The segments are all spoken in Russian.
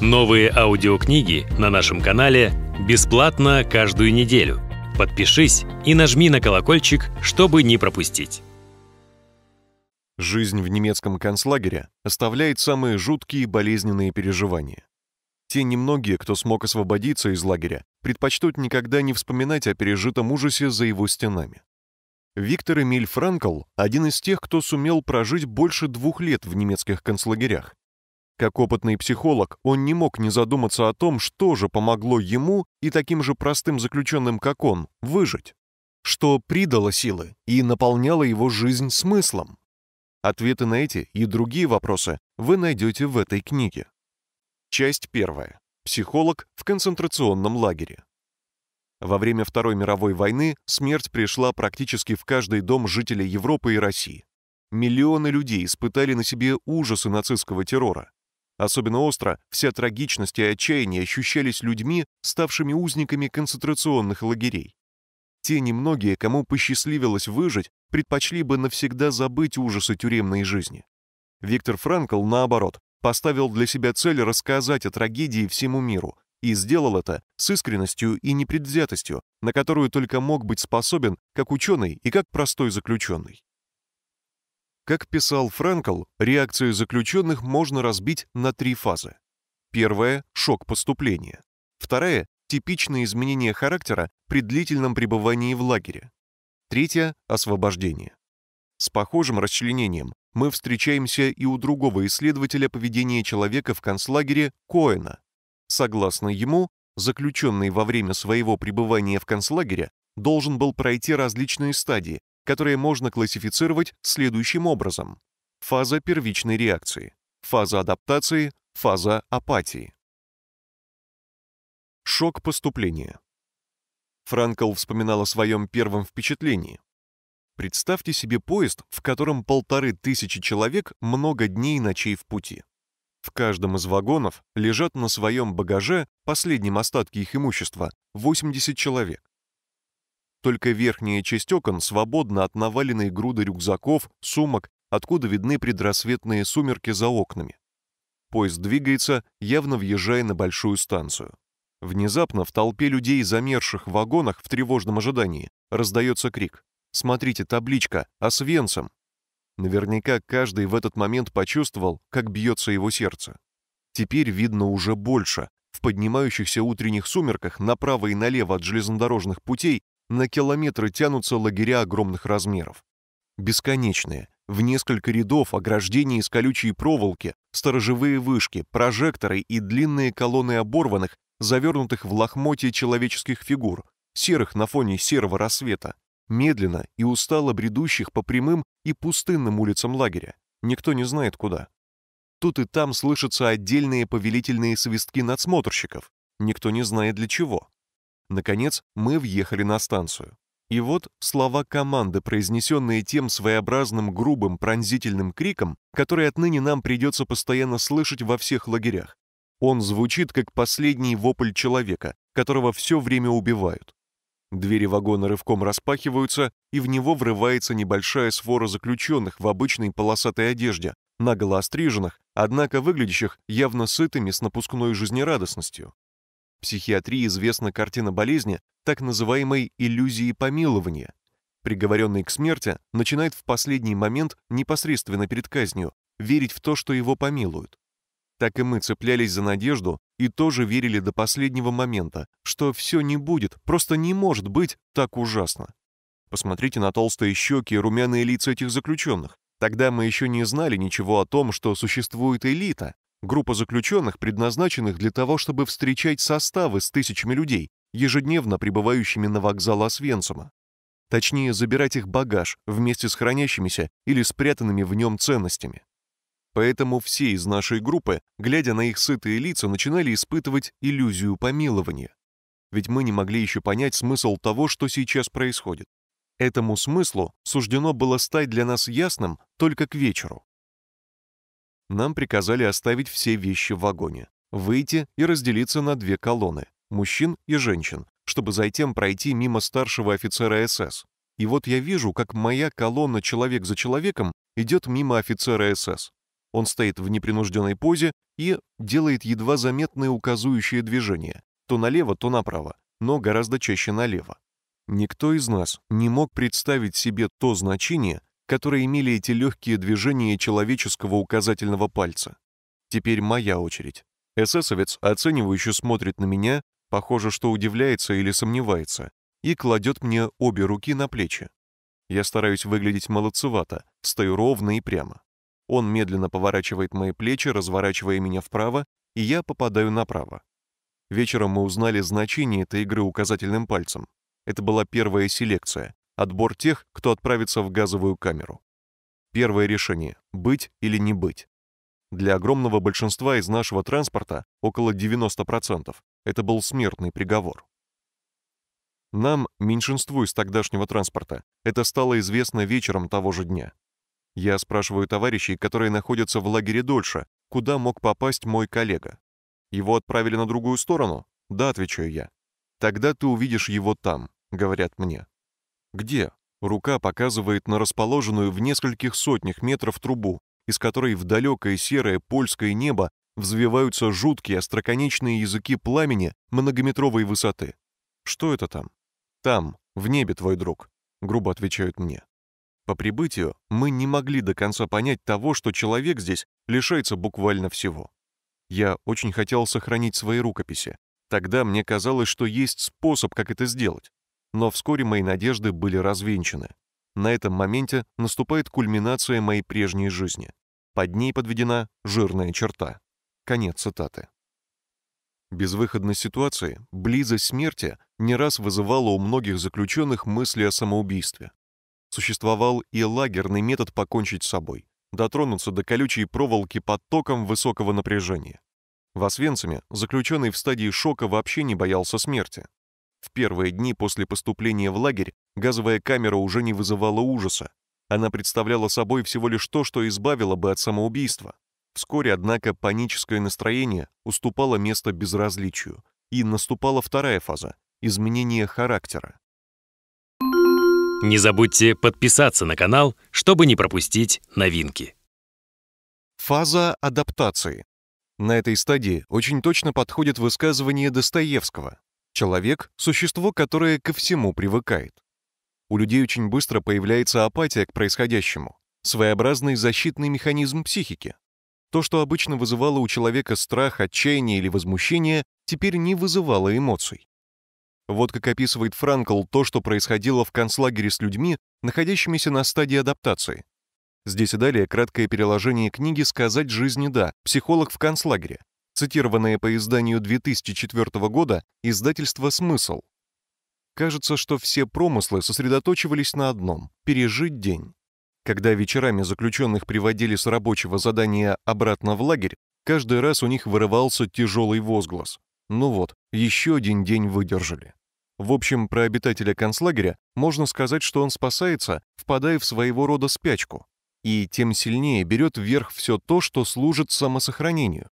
Новые аудиокниги на нашем канале бесплатно каждую неделю. Подпишись и нажми на колокольчик, чтобы не пропустить. Жизнь в немецком концлагере оставляет самые жуткие и болезненные переживания. Те немногие, кто смог освободиться из лагеря, предпочтут никогда не вспоминать о пережитом ужасе за его стенами. Виктор Эмиль Франкл – один из тех, кто сумел прожить больше двух лет в немецких концлагерях как опытный психолог, он не мог не задуматься о том, что же помогло ему и таким же простым заключенным, как он, выжить. Что придало силы и наполняло его жизнь смыслом. Ответы на эти и другие вопросы вы найдете в этой книге. Часть первая. Психолог в концентрационном лагере. Во время Второй мировой войны смерть пришла практически в каждый дом жителей Европы и России. Миллионы людей испытали на себе ужасы нацистского террора. Особенно остро вся трагичность и отчаяние ощущались людьми, ставшими узниками концентрационных лагерей. Те немногие, кому посчастливилось выжить, предпочли бы навсегда забыть ужасы тюремной жизни. Виктор Франкл, наоборот, поставил для себя цель рассказать о трагедии всему миру и сделал это с искренностью и непредвзятостью, на которую только мог быть способен как ученый и как простой заключенный. Как писал Франкл, реакцию заключенных можно разбить на три фазы. Первая – шок поступления. Вторая – типичное изменение характера при длительном пребывании в лагере. Третья – освобождение. С похожим расчленением мы встречаемся и у другого исследователя поведения человека в концлагере Коэна. Согласно ему, заключенный во время своего пребывания в концлагере должен был пройти различные стадии, которые можно классифицировать следующим образом. Фаза первичной реакции, фаза адаптации, фаза апатии. Шок поступления. Франкл вспоминал о своем первом впечатлении. Представьте себе поезд, в котором полторы тысячи человек много дней и ночей в пути. В каждом из вагонов лежат на своем багаже, последнем остатке их имущества, 80 человек. Только верхняя часть окон свободна от наваленной груды рюкзаков, сумок, откуда видны предрассветные сумерки за окнами. Поезд двигается, явно въезжая на большую станцию. Внезапно в толпе людей, замерших в вагонах в тревожном ожидании, раздается крик. «Смотрите, табличка! Освенцем!» а Наверняка каждый в этот момент почувствовал, как бьется его сердце. Теперь видно уже больше. В поднимающихся утренних сумерках направо и налево от железнодорожных путей на километры тянутся лагеря огромных размеров. Бесконечные, в несколько рядов ограждения из колючей проволоки, сторожевые вышки, прожекторы и длинные колонны оборванных, завернутых в лохмотье человеческих фигур, серых на фоне серого рассвета, медленно и устало бредущих по прямым и пустынным улицам лагеря. Никто не знает куда. Тут и там слышатся отдельные повелительные свистки надсмотрщиков. Никто не знает для чего. Наконец, мы въехали на станцию. И вот слова команды, произнесенные тем своеобразным грубым пронзительным криком, который отныне нам придется постоянно слышать во всех лагерях. Он звучит, как последний вопль человека, которого все время убивают. Двери вагона рывком распахиваются, и в него врывается небольшая свора заключенных в обычной полосатой одежде, наголо остриженных, однако выглядящих явно сытыми с напускной жизнерадостностью психиатрии известна картина болезни, так называемой иллюзии помилования. Приговоренный к смерти начинает в последний момент, непосредственно перед казнью, верить в то, что его помилуют. Так и мы цеплялись за надежду и тоже верили до последнего момента, что все не будет, просто не может быть так ужасно. Посмотрите на толстые щеки и румяные лица этих заключенных. Тогда мы еще не знали ничего о том, что существует элита, Группа заключенных, предназначенных для того, чтобы встречать составы с тысячами людей, ежедневно прибывающими на вокзал Освенцима. Точнее, забирать их багаж вместе с хранящимися или спрятанными в нем ценностями. Поэтому все из нашей группы, глядя на их сытые лица, начинали испытывать иллюзию помилования. Ведь мы не могли еще понять смысл того, что сейчас происходит. Этому смыслу суждено было стать для нас ясным только к вечеру. Нам приказали оставить все вещи в вагоне, выйти и разделиться на две колонны – мужчин и женщин, чтобы затем пройти мимо старшего офицера СС. И вот я вижу, как моя колонна «Человек за человеком» идет мимо офицера СС. Он стоит в непринужденной позе и делает едва заметные указующие движения, то налево, то направо, но гораздо чаще налево. Никто из нас не мог представить себе то значение, которые имели эти легкие движения человеческого указательного пальца. Теперь моя очередь. Эсэсовец, оценивающе смотрит на меня, похоже, что удивляется или сомневается, и кладет мне обе руки на плечи. Я стараюсь выглядеть молодцевато, стою ровно и прямо. Он медленно поворачивает мои плечи, разворачивая меня вправо, и я попадаю направо. Вечером мы узнали значение этой игры указательным пальцем. Это была первая селекция отбор тех, кто отправится в газовую камеру. Первое решение – быть или не быть. Для огромного большинства из нашего транспорта, около 90%, это был смертный приговор. Нам, меньшинству из тогдашнего транспорта, это стало известно вечером того же дня. Я спрашиваю товарищей, которые находятся в лагере дольше, куда мог попасть мой коллега. Его отправили на другую сторону? Да, отвечаю я. Тогда ты увидишь его там, говорят мне. Где? Рука показывает на расположенную в нескольких сотнях метров трубу, из которой в далекое серое польское небо взвиваются жуткие остроконечные языки пламени многометровой высоты. «Что это там?» «Там, в небе, твой друг», — грубо отвечают мне. По прибытию мы не могли до конца понять того, что человек здесь лишается буквально всего. Я очень хотел сохранить свои рукописи. Тогда мне казалось, что есть способ, как это сделать. Но вскоре мои надежды были развенчаны. На этом моменте наступает кульминация моей прежней жизни. Под ней подведена жирная черта. Конец цитаты. Безвыходность ситуации, близость смерти не раз вызывала у многих заключенных мысли о самоубийстве. Существовал и лагерный метод покончить с собой – дотронуться до колючей проволоки под током высокого напряжения. В Освенциме заключенный в стадии шока вообще не боялся смерти. В первые дни после поступления в лагерь газовая камера уже не вызывала ужаса. Она представляла собой всего лишь то, что избавило бы от самоубийства. Вскоре, однако, паническое настроение уступало место безразличию, и наступала вторая фаза – изменение характера. Не забудьте подписаться на канал, чтобы не пропустить новинки. Фаза адаптации. На этой стадии очень точно подходит высказывание Достоевского Человек — существо, которое ко всему привыкает. У людей очень быстро появляется апатия к происходящему, своеобразный защитный механизм психики. То, что обычно вызывало у человека страх, отчаяние или возмущение, теперь не вызывало эмоций. Вот как описывает Франкл то, что происходило в концлагере с людьми, находящимися на стадии адаптации. Здесь и далее краткое переложение книги «Сказать жизни да», психолог в концлагере, цитированное по изданию 2004 года издательство «Смысл». Кажется, что все промыслы сосредоточивались на одном – пережить день. Когда вечерами заключенных приводили с рабочего задания обратно в лагерь, каждый раз у них вырывался тяжелый возглас. Ну вот, еще один день выдержали. В общем, про обитателя концлагеря можно сказать, что он спасается, впадая в своего рода спячку. И тем сильнее берет вверх все то, что служит самосохранению.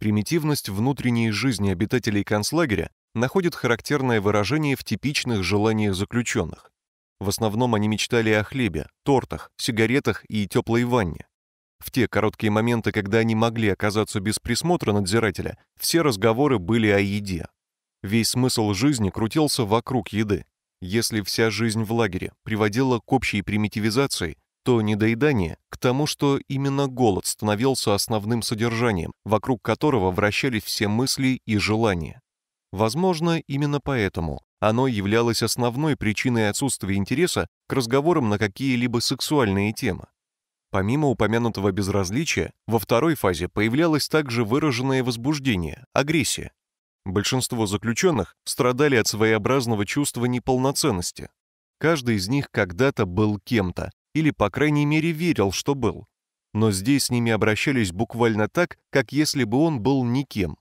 Примитивность внутренней жизни обитателей концлагеря находит характерное выражение в типичных желаниях заключенных. В основном они мечтали о хлебе, тортах, сигаретах и теплой ванне. В те короткие моменты, когда они могли оказаться без присмотра надзирателя, все разговоры были о еде. Весь смысл жизни крутился вокруг еды. Если вся жизнь в лагере приводила к общей примитивизации, то недоедание к тому, что именно голод становился основным содержанием, вокруг которого вращались все мысли и желания. Возможно, именно поэтому оно являлось основной причиной отсутствия интереса к разговорам на какие-либо сексуальные темы. Помимо упомянутого безразличия, во второй фазе появлялось также выраженное возбуждение, агрессия. Большинство заключенных страдали от своеобразного чувства неполноценности. Каждый из них когда-то был кем-то, или, по крайней мере, верил, что был. Но здесь с ними обращались буквально так, как если бы он был никем.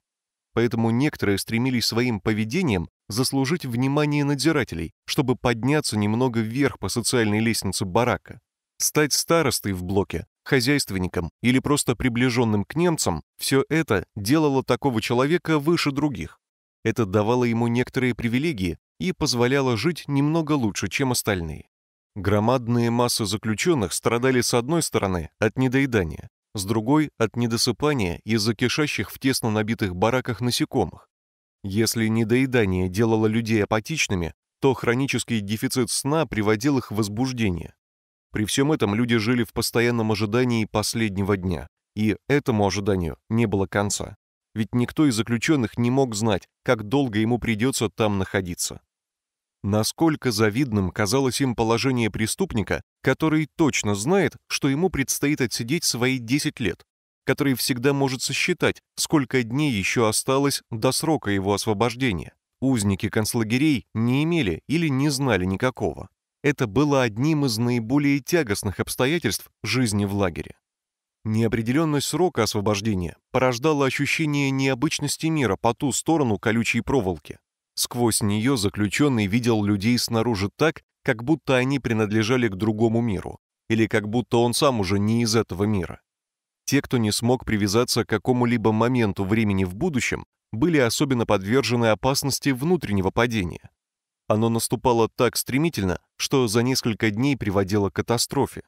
Поэтому некоторые стремились своим поведением заслужить внимание надзирателей, чтобы подняться немного вверх по социальной лестнице барака. Стать старостой в блоке, хозяйственником или просто приближенным к немцам – все это делало такого человека выше других. Это давало ему некоторые привилегии и позволяло жить немного лучше, чем остальные. Громадные массы заключенных страдали с одной стороны от недоедания, с другой – от недосыпания из-за кишащих в тесно набитых бараках насекомых. Если недоедание делало людей апатичными, то хронический дефицит сна приводил их в возбуждение. При всем этом люди жили в постоянном ожидании последнего дня, и этому ожиданию не было конца. Ведь никто из заключенных не мог знать, как долго ему придется там находиться. Насколько завидным казалось им положение преступника, который точно знает, что ему предстоит отсидеть свои 10 лет, который всегда может сосчитать, сколько дней еще осталось до срока его освобождения. Узники концлагерей не имели или не знали никакого. Это было одним из наиболее тягостных обстоятельств жизни в лагере. Неопределенность срока освобождения порождала ощущение необычности мира по ту сторону колючей проволоки, Сквозь нее заключенный видел людей снаружи так, как будто они принадлежали к другому миру, или как будто он сам уже не из этого мира. Те, кто не смог привязаться к какому-либо моменту времени в будущем, были особенно подвержены опасности внутреннего падения. Оно наступало так стремительно, что за несколько дней приводило к катастрофе.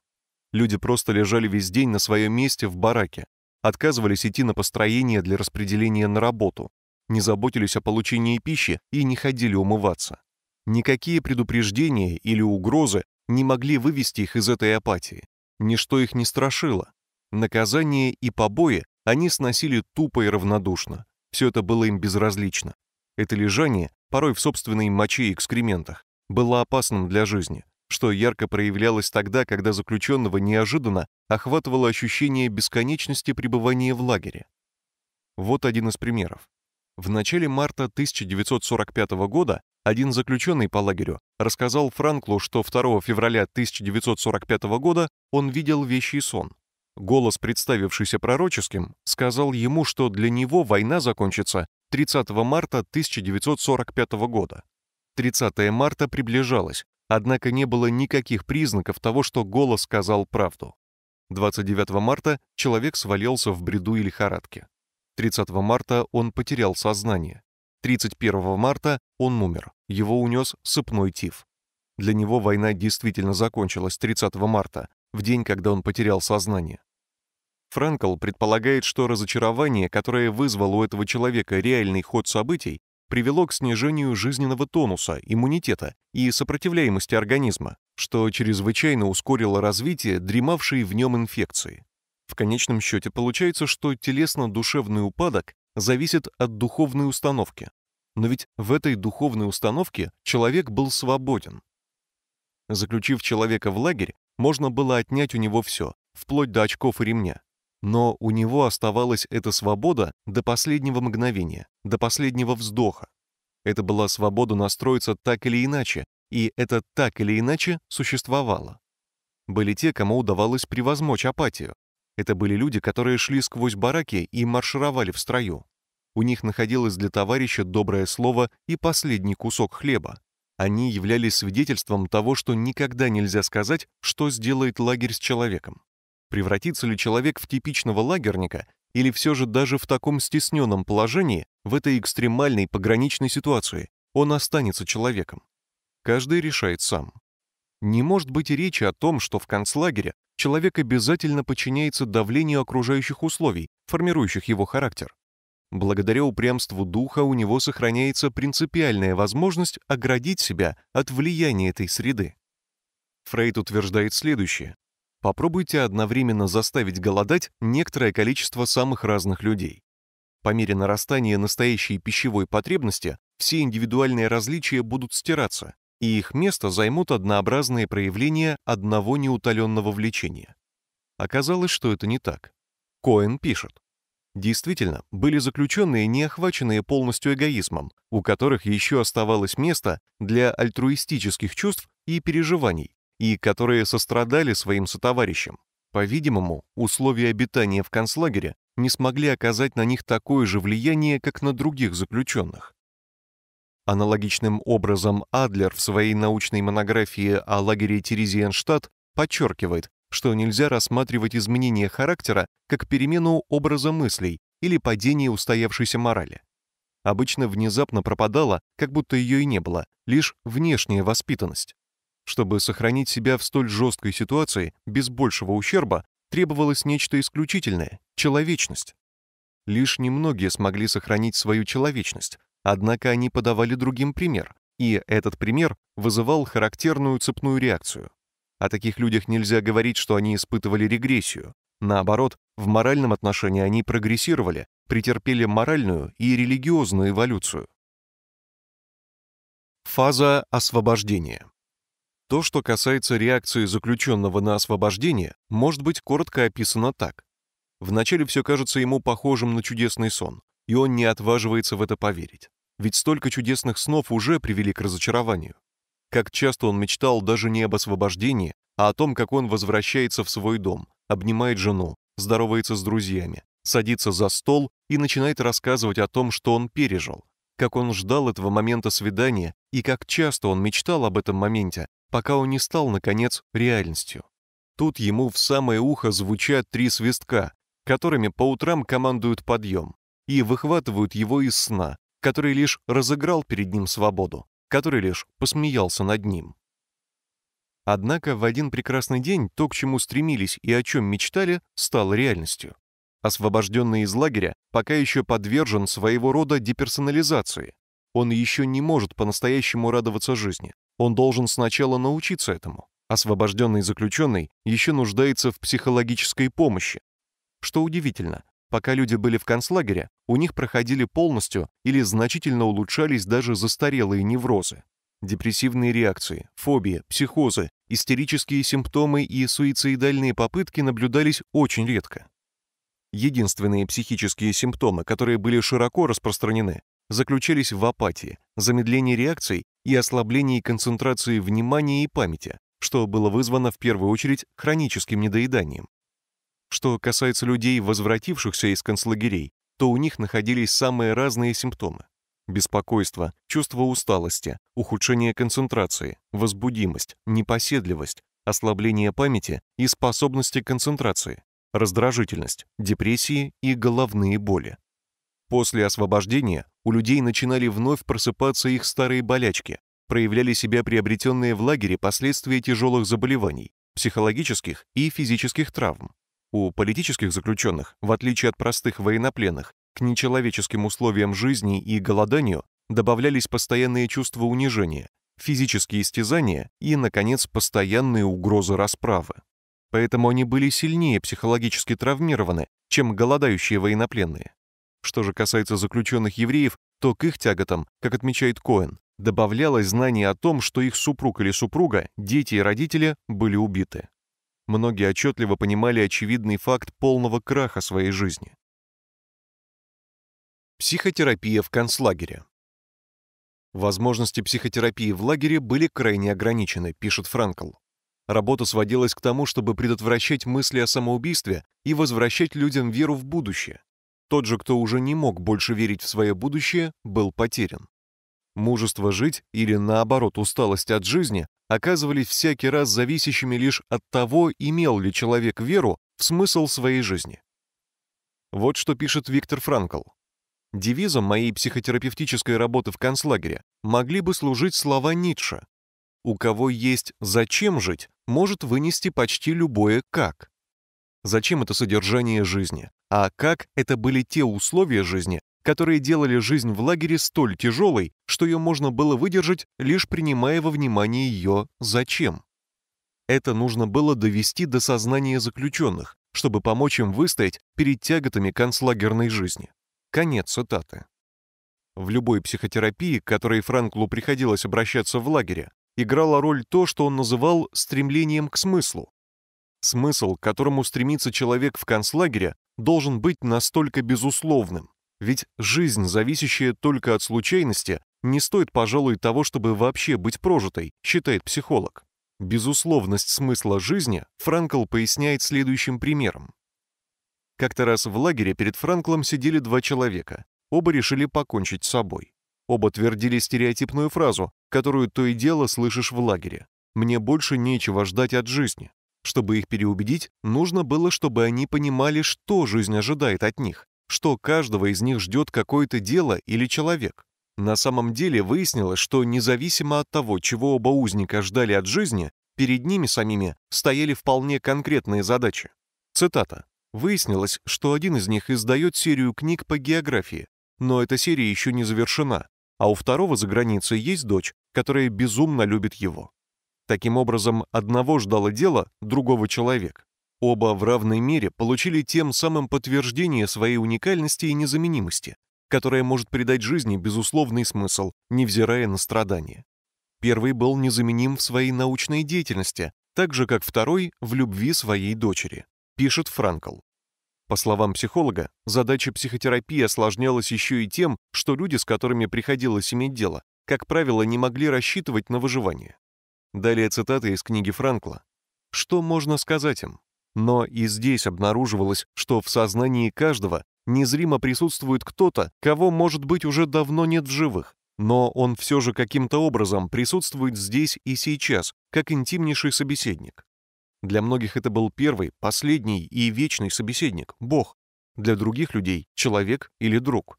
Люди просто лежали весь день на своем месте в бараке, отказывались идти на построение для распределения на работу, не заботились о получении пищи и не ходили умываться. Никакие предупреждения или угрозы не могли вывести их из этой апатии. Ничто их не страшило. Наказание и побои они сносили тупо и равнодушно. Все это было им безразлично. Это лежание, порой в собственной моче и экскрементах, было опасным для жизни, что ярко проявлялось тогда, когда заключенного неожиданно охватывало ощущение бесконечности пребывания в лагере. Вот один из примеров. В начале марта 1945 года один заключенный по лагерю рассказал Франклу, что 2 февраля 1945 года он видел вещий сон. Голос, представившийся пророческим, сказал ему, что для него война закончится 30 марта 1945 года. 30 марта приближалось, однако не было никаких признаков того, что голос сказал правду. 29 марта человек свалился в бреду и лихорадке. 30 марта он потерял сознание. 31 марта он умер, его унес сыпной тиф. Для него война действительно закончилась 30 марта, в день, когда он потерял сознание. Франкл предполагает, что разочарование, которое вызвало у этого человека реальный ход событий, привело к снижению жизненного тонуса, иммунитета и сопротивляемости организма, что чрезвычайно ускорило развитие дремавшей в нем инфекции. В конечном счете получается, что телесно-душевный упадок зависит от духовной установки. Но ведь в этой духовной установке человек был свободен. Заключив человека в лагерь, можно было отнять у него все, вплоть до очков и ремня. Но у него оставалась эта свобода до последнего мгновения, до последнего вздоха. Это была свобода настроиться так или иначе, и это так или иначе существовало. Были те, кому удавалось превозмочь апатию, это были люди, которые шли сквозь бараки и маршировали в строю. У них находилось для товарища доброе слово и последний кусок хлеба. Они являлись свидетельством того, что никогда нельзя сказать, что сделает лагерь с человеком. Превратится ли человек в типичного лагерника или все же даже в таком стесненном положении, в этой экстремальной пограничной ситуации, он останется человеком? Каждый решает сам. Не может быть и речи о том, что в концлагере человек обязательно подчиняется давлению окружающих условий, формирующих его характер. Благодаря упрямству духа у него сохраняется принципиальная возможность оградить себя от влияния этой среды. Фрейд утверждает следующее. Попробуйте одновременно заставить голодать некоторое количество самых разных людей. По мере нарастания настоящей пищевой потребности все индивидуальные различия будут стираться, и их место займут однообразные проявления одного неутоленного влечения. Оказалось, что это не так. Коэн пишет. Действительно, были заключенные, не охваченные полностью эгоизмом, у которых еще оставалось место для альтруистических чувств и переживаний, и которые сострадали своим сотоварищам. По-видимому, условия обитания в концлагере не смогли оказать на них такое же влияние, как на других заключенных. Аналогичным образом Адлер в своей научной монографии о лагере Терезиенштадт подчеркивает, что нельзя рассматривать изменение характера как перемену образа мыслей или падение устоявшейся морали. Обычно внезапно пропадала, как будто ее и не было, лишь внешняя воспитанность. Чтобы сохранить себя в столь жесткой ситуации без большего ущерба, требовалось нечто исключительное — человечность. Лишь немногие смогли сохранить свою человечность, Однако они подавали другим пример, и этот пример вызывал характерную цепную реакцию. О таких людях нельзя говорить, что они испытывали регрессию. Наоборот, в моральном отношении они прогрессировали, претерпели моральную и религиозную эволюцию. Фаза освобождения. То, что касается реакции заключенного на освобождение, может быть коротко описано так. Вначале все кажется ему похожим на чудесный сон и он не отваживается в это поверить. Ведь столько чудесных снов уже привели к разочарованию. Как часто он мечтал даже не об освобождении, а о том, как он возвращается в свой дом, обнимает жену, здоровается с друзьями, садится за стол и начинает рассказывать о том, что он пережил, как он ждал этого момента свидания и как часто он мечтал об этом моменте, пока он не стал, наконец, реальностью. Тут ему в самое ухо звучат три свистка, которыми по утрам командуют подъем, и выхватывают его из сна, который лишь разыграл перед ним свободу, который лишь посмеялся над ним. Однако в один прекрасный день то, к чему стремились и о чем мечтали, стало реальностью. Освобожденный из лагеря пока еще подвержен своего рода деперсонализации. Он еще не может по-настоящему радоваться жизни. Он должен сначала научиться этому. Освобожденный заключенный еще нуждается в психологической помощи. Что удивительно, Пока люди были в концлагере, у них проходили полностью или значительно улучшались даже застарелые неврозы. Депрессивные реакции, фобии, психозы, истерические симптомы и суицидальные попытки наблюдались очень редко. Единственные психические симптомы, которые были широко распространены, заключались в апатии, замедлении реакций и ослаблении концентрации внимания и памяти, что было вызвано в первую очередь хроническим недоеданием, что касается людей, возвратившихся из концлагерей, то у них находились самые разные симптомы. Беспокойство, чувство усталости, ухудшение концентрации, возбудимость, непоседливость, ослабление памяти и способности концентрации, раздражительность, депрессии и головные боли. После освобождения у людей начинали вновь просыпаться их старые болячки, проявляли себя приобретенные в лагере последствия тяжелых заболеваний, психологических и физических травм, у политических заключенных, в отличие от простых военнопленных, к нечеловеческим условиям жизни и голоданию добавлялись постоянные чувства унижения, физические истязания и, наконец, постоянные угрозы расправы. Поэтому они были сильнее психологически травмированы, чем голодающие военнопленные. Что же касается заключенных евреев, то к их тяготам, как отмечает Коэн, добавлялось знание о том, что их супруг или супруга, дети и родители были убиты многие отчетливо понимали очевидный факт полного краха своей жизни. Психотерапия в концлагере. Возможности психотерапии в лагере были крайне ограничены, пишет Франкл. Работа сводилась к тому, чтобы предотвращать мысли о самоубийстве и возвращать людям веру в будущее. Тот же, кто уже не мог больше верить в свое будущее, был потерян. Мужество жить или, наоборот, усталость от жизни оказывались всякий раз зависящими лишь от того, имел ли человек веру в смысл своей жизни. Вот что пишет Виктор Франкл. Девизом моей психотерапевтической работы в концлагере могли бы служить слова Ницше. «У кого есть «зачем жить» может вынести почти любое «как». Зачем это содержание жизни, а «как» это были те условия жизни, которые делали жизнь в лагере столь тяжелой, что ее можно было выдержать, лишь принимая во внимание ее «зачем». Это нужно было довести до сознания заключенных, чтобы помочь им выстоять перед тяготами концлагерной жизни. Конец цитаты. В любой психотерапии, к которой Франклу приходилось обращаться в лагере, играла роль то, что он называл «стремлением к смыслу». Смысл, к которому стремится человек в концлагере, должен быть настолько безусловным, ведь жизнь, зависящая только от случайности, не стоит, пожалуй, того, чтобы вообще быть прожитой, считает психолог. Безусловность смысла жизни Франкл поясняет следующим примером. Как-то раз в лагере перед Франклом сидели два человека. Оба решили покончить с собой. Оба твердили стереотипную фразу, которую то и дело слышишь в лагере. «Мне больше нечего ждать от жизни». Чтобы их переубедить, нужно было, чтобы они понимали, что жизнь ожидает от них, что каждого из них ждет какое-то дело или человек. На самом деле выяснилось, что независимо от того, чего оба узника ждали от жизни, перед ними самими стояли вполне конкретные задачи. Цитата. Выяснилось, что один из них издает серию книг по географии, но эта серия еще не завершена, а у второго за границей есть дочь, которая безумно любит его. Таким образом, одного ждало дело, другого человек. Оба в равной мере получили тем самым подтверждение своей уникальности и незаменимости, которое может придать жизни безусловный смысл, невзирая на страдания. Первый был незаменим в своей научной деятельности, так же, как второй в любви своей дочери, пишет Франкл. По словам психолога, задача психотерапии осложнялась еще и тем, что люди, с которыми приходилось иметь дело, как правило, не могли рассчитывать на выживание. Далее цитата из книги Франкла. «Что можно сказать им? Но и здесь обнаруживалось, что в сознании каждого незримо присутствует кто-то, кого, может быть, уже давно нет в живых, но он все же каким-то образом присутствует здесь и сейчас, как интимнейший собеседник. Для многих это был первый, последний и вечный собеседник, Бог. Для других людей — человек или друг.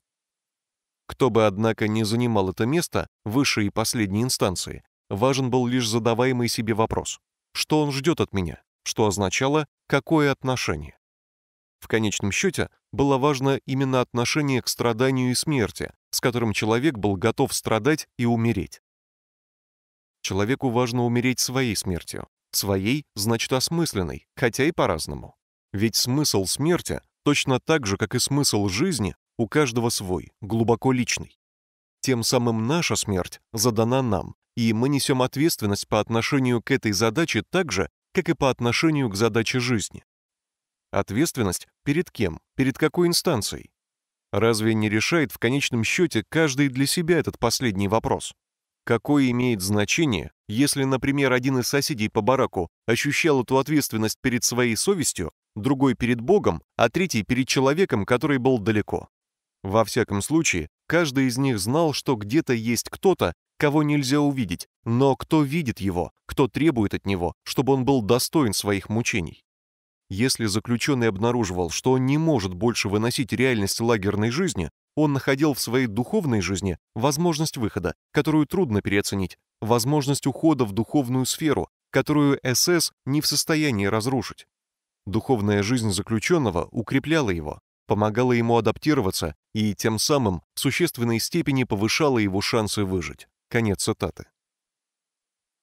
Кто бы, однако, не занимал это место, высшей и последней инстанции, важен был лишь задаваемый себе вопрос. Что он ждет от меня? Что означало какое отношение. В конечном счете, было важно именно отношение к страданию и смерти, с которым человек был готов страдать и умереть. Человеку важно умереть своей смертью. Своей значит осмысленной, хотя и по-разному. Ведь смысл смерти, точно так же, как и смысл жизни, у каждого свой, глубоко личный. Тем самым наша смерть задана нам, и мы несем ответственность по отношению к этой задаче так же, как и по отношению к задаче жизни. Ответственность перед кем, перед какой инстанцией? Разве не решает в конечном счете каждый для себя этот последний вопрос? Какое имеет значение, если, например, один из соседей по бараку ощущал эту ответственность перед своей совестью, другой перед Богом, а третий перед человеком, который был далеко? Во всяком случае, каждый из них знал, что где-то есть кто-то, кого нельзя увидеть, но кто видит его, кто требует от него, чтобы он был достоин своих мучений. Если заключенный обнаруживал, что он не может больше выносить реальность лагерной жизни, он находил в своей духовной жизни возможность выхода, которую трудно переоценить, возможность ухода в духовную сферу, которую СС не в состоянии разрушить. Духовная жизнь заключенного укрепляла его, помогала ему адаптироваться и тем самым в существенной степени повышала его шансы выжить. Конец цитаты.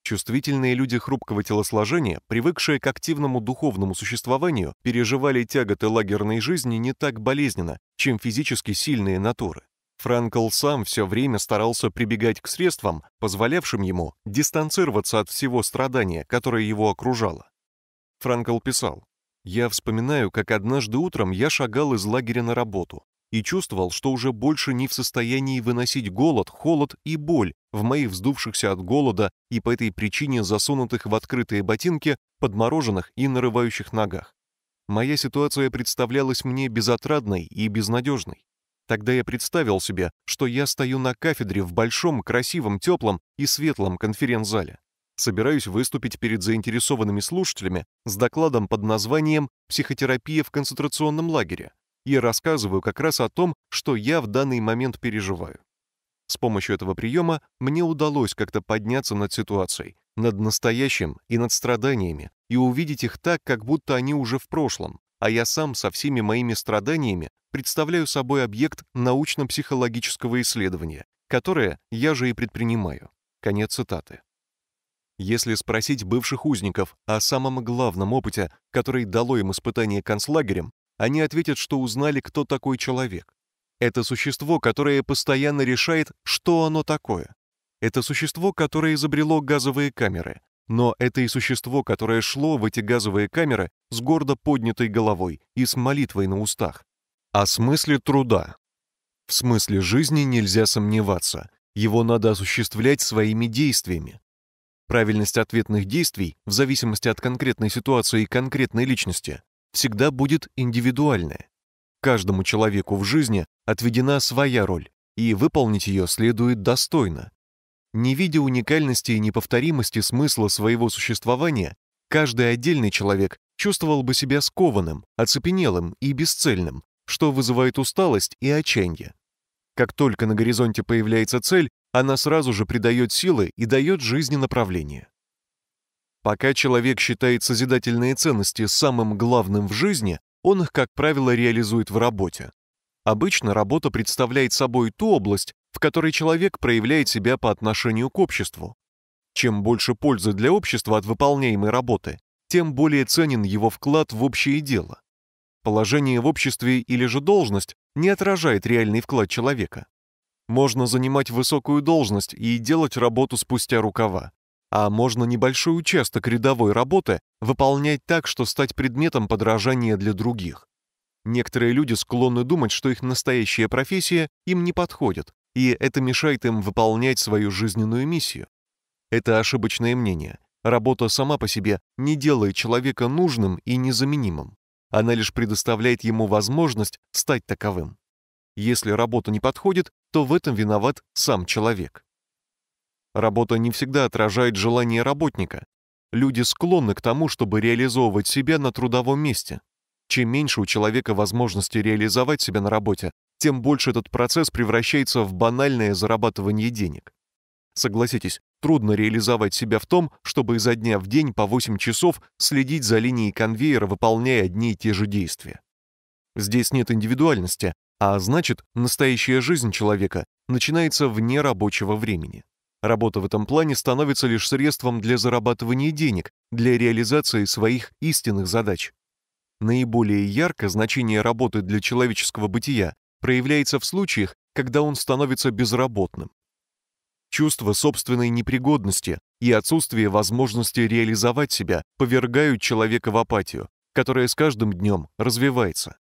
Чувствительные люди хрупкого телосложения, привыкшие к активному духовному существованию, переживали тяготы лагерной жизни не так болезненно, чем физически сильные натуры. Франкл сам все время старался прибегать к средствам, позволявшим ему дистанцироваться от всего страдания, которое его окружало. Франкл писал, «Я вспоминаю, как однажды утром я шагал из лагеря на работу и чувствовал, что уже больше не в состоянии выносить голод, холод и боль, в моих вздувшихся от голода и по этой причине засунутых в открытые ботинки, подмороженных и нарывающих ногах. Моя ситуация представлялась мне безотрадной и безнадежной. Тогда я представил себе, что я стою на кафедре в большом, красивом, теплом и светлом конференц-зале. Собираюсь выступить перед заинтересованными слушателями с докладом под названием «Психотерапия в концентрационном лагере» и рассказываю как раз о том, что я в данный момент переживаю. С помощью этого приема мне удалось как-то подняться над ситуацией, над настоящим и над страданиями, и увидеть их так, как будто они уже в прошлом, а я сам со всеми моими страданиями представляю собой объект научно-психологического исследования, которое я же и предпринимаю. Конец цитаты. Если спросить бывших узников о самом главном опыте, который дало им испытание концлагерем, они ответят, что узнали, кто такой человек, это существо, которое постоянно решает, что оно такое. Это существо, которое изобрело газовые камеры. Но это и существо, которое шло в эти газовые камеры с гордо поднятой головой и с молитвой на устах. О смысле труда. В смысле жизни нельзя сомневаться. Его надо осуществлять своими действиями. Правильность ответных действий, в зависимости от конкретной ситуации и конкретной личности, всегда будет индивидуальная. Каждому человеку в жизни отведена своя роль, и выполнить ее следует достойно. Не видя уникальности и неповторимости смысла своего существования, каждый отдельный человек чувствовал бы себя скованным, оцепенелым и бесцельным, что вызывает усталость и отчаяние. Как только на горизонте появляется цель, она сразу же придает силы и дает жизни направление. Пока человек считает созидательные ценности самым главным в жизни, он их, как правило, реализует в работе. Обычно работа представляет собой ту область, в которой человек проявляет себя по отношению к обществу. Чем больше пользы для общества от выполняемой работы, тем более ценен его вклад в общее дело. Положение в обществе или же должность не отражает реальный вклад человека. Можно занимать высокую должность и делать работу спустя рукава, а можно небольшой участок рядовой работы выполнять так, что стать предметом подражания для других. Некоторые люди склонны думать, что их настоящая профессия им не подходит, и это мешает им выполнять свою жизненную миссию. Это ошибочное мнение. Работа сама по себе не делает человека нужным и незаменимым. Она лишь предоставляет ему возможность стать таковым. Если работа не подходит, то в этом виноват сам человек. Работа не всегда отражает желание работника. Люди склонны к тому, чтобы реализовывать себя на трудовом месте. Чем меньше у человека возможности реализовать себя на работе, тем больше этот процесс превращается в банальное зарабатывание денег. Согласитесь, трудно реализовать себя в том, чтобы изо дня в день по 8 часов следить за линией конвейера, выполняя одни и те же действия. Здесь нет индивидуальности, а значит, настоящая жизнь человека начинается вне рабочего времени. Работа в этом плане становится лишь средством для зарабатывания денег, для реализации своих истинных задач. Наиболее ярко значение работы для человеческого бытия проявляется в случаях, когда он становится безработным. Чувство собственной непригодности и отсутствие возможности реализовать себя повергают человека в апатию, которая с каждым днем развивается.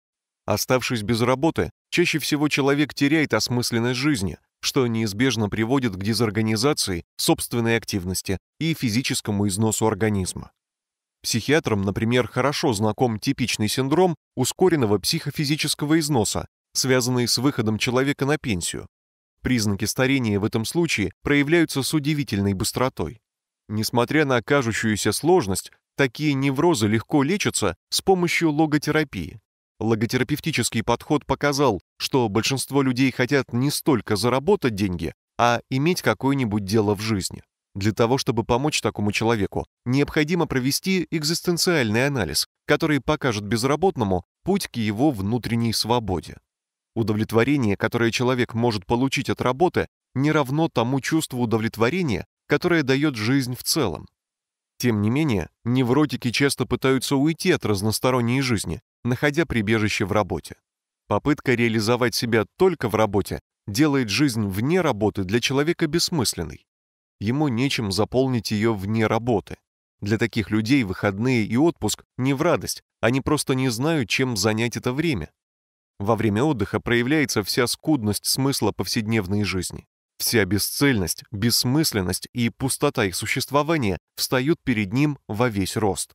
Оставшись без работы, чаще всего человек теряет осмысленность жизни, что неизбежно приводит к дезорганизации собственной активности и физическому износу организма. Психиатрам, например, хорошо знаком типичный синдром ускоренного психофизического износа, связанный с выходом человека на пенсию. Признаки старения в этом случае проявляются с удивительной быстротой. Несмотря на кажущуюся сложность, такие неврозы легко лечатся с помощью логотерапии. Логотерапевтический подход показал, что большинство людей хотят не столько заработать деньги, а иметь какое-нибудь дело в жизни. Для того, чтобы помочь такому человеку, необходимо провести экзистенциальный анализ, который покажет безработному путь к его внутренней свободе. Удовлетворение, которое человек может получить от работы, не равно тому чувству удовлетворения, которое дает жизнь в целом. Тем не менее, невротики часто пытаются уйти от разносторонней жизни, находя прибежище в работе. Попытка реализовать себя только в работе делает жизнь вне работы для человека бессмысленной. Ему нечем заполнить ее вне работы. Для таких людей выходные и отпуск не в радость, они просто не знают, чем занять это время. Во время отдыха проявляется вся скудность смысла повседневной жизни. Вся бесцельность, бессмысленность и пустота их существования встают перед ним во весь рост.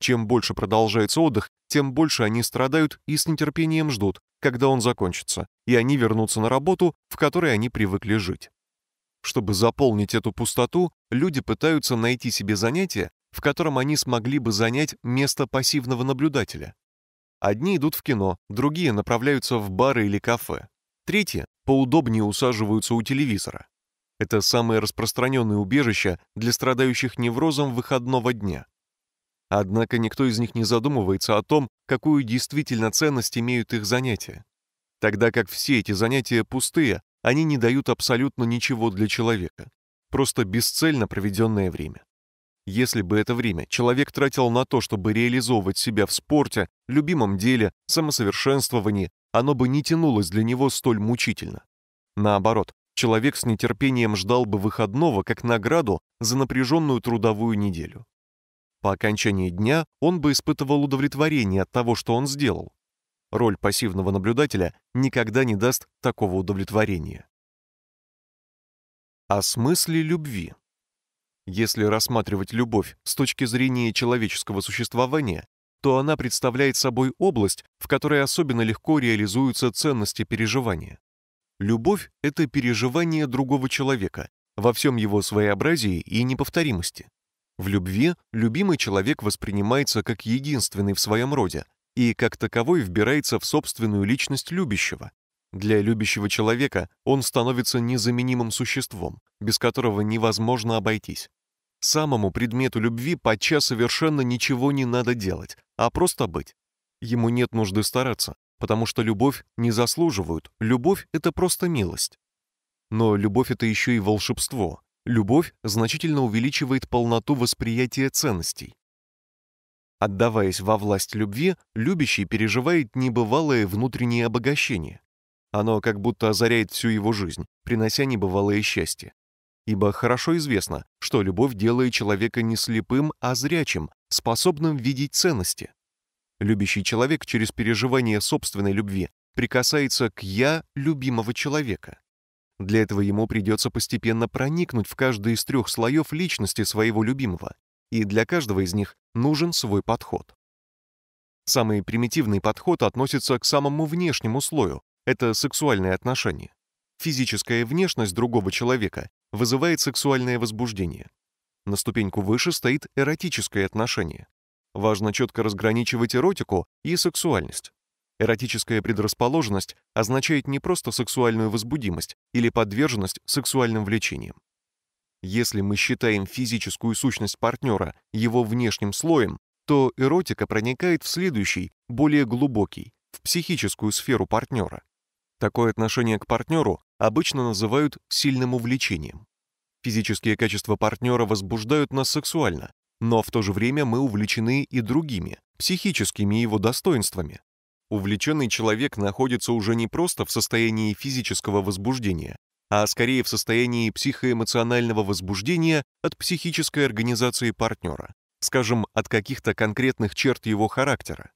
Чем больше продолжается отдых, тем больше они страдают и с нетерпением ждут, когда он закончится, и они вернутся на работу, в которой они привыкли жить. Чтобы заполнить эту пустоту, люди пытаются найти себе занятие, в котором они смогли бы занять место пассивного наблюдателя. Одни идут в кино, другие направляются в бары или кафе. Третьи поудобнее усаживаются у телевизора. Это самое распространенное убежище для страдающих неврозом выходного дня. Однако никто из них не задумывается о том, какую действительно ценность имеют их занятия. Тогда как все эти занятия пустые, они не дают абсолютно ничего для человека. Просто бесцельно проведенное время. Если бы это время человек тратил на то, чтобы реализовывать себя в спорте, любимом деле, самосовершенствовании, оно бы не тянулось для него столь мучительно. Наоборот, человек с нетерпением ждал бы выходного как награду за напряженную трудовую неделю. По окончании дня он бы испытывал удовлетворение от того, что он сделал. Роль пассивного наблюдателя никогда не даст такого удовлетворения. О смысле любви. Если рассматривать любовь с точки зрения человеческого существования, то она представляет собой область, в которой особенно легко реализуются ценности переживания. Любовь — это переживание другого человека во всем его своеобразии и неповторимости. В любви любимый человек воспринимается как единственный в своем роде и как таковой вбирается в собственную личность любящего. Для любящего человека он становится незаменимым существом, без которого невозможно обойтись. Самому предмету любви подчас совершенно ничего не надо делать, а просто быть. Ему нет нужды стараться, потому что любовь не заслуживают, любовь — это просто милость. Но любовь — это еще и волшебство. Любовь значительно увеличивает полноту восприятия ценностей. Отдаваясь во власть любви, любящий переживает небывалое внутреннее обогащение. Оно как будто озаряет всю его жизнь, принося небывалое счастье. Ибо хорошо известно, что любовь делает человека не слепым, а зрячим, способным видеть ценности. Любящий человек через переживание собственной любви прикасается к «я» любимого человека. Для этого ему придется постепенно проникнуть в каждый из трех слоев личности своего любимого, и для каждого из них нужен свой подход. Самый примитивный подход относится к самому внешнему слою – это сексуальные отношения. Физическая внешность другого человека вызывает сексуальное возбуждение. На ступеньку выше стоит эротическое отношение. Важно четко разграничивать эротику и сексуальность. Эротическая предрасположенность означает не просто сексуальную возбудимость или подверженность сексуальным влечениям. Если мы считаем физическую сущность партнера его внешним слоем, то эротика проникает в следующий, более глубокий, в психическую сферу партнера. Такое отношение к партнеру обычно называют сильным увлечением. Физические качества партнера возбуждают нас сексуально, но в то же время мы увлечены и другими, психическими его достоинствами. Увлеченный человек находится уже не просто в состоянии физического возбуждения, а скорее в состоянии психоэмоционального возбуждения от психической организации партнера, скажем, от каких-то конкретных черт его характера.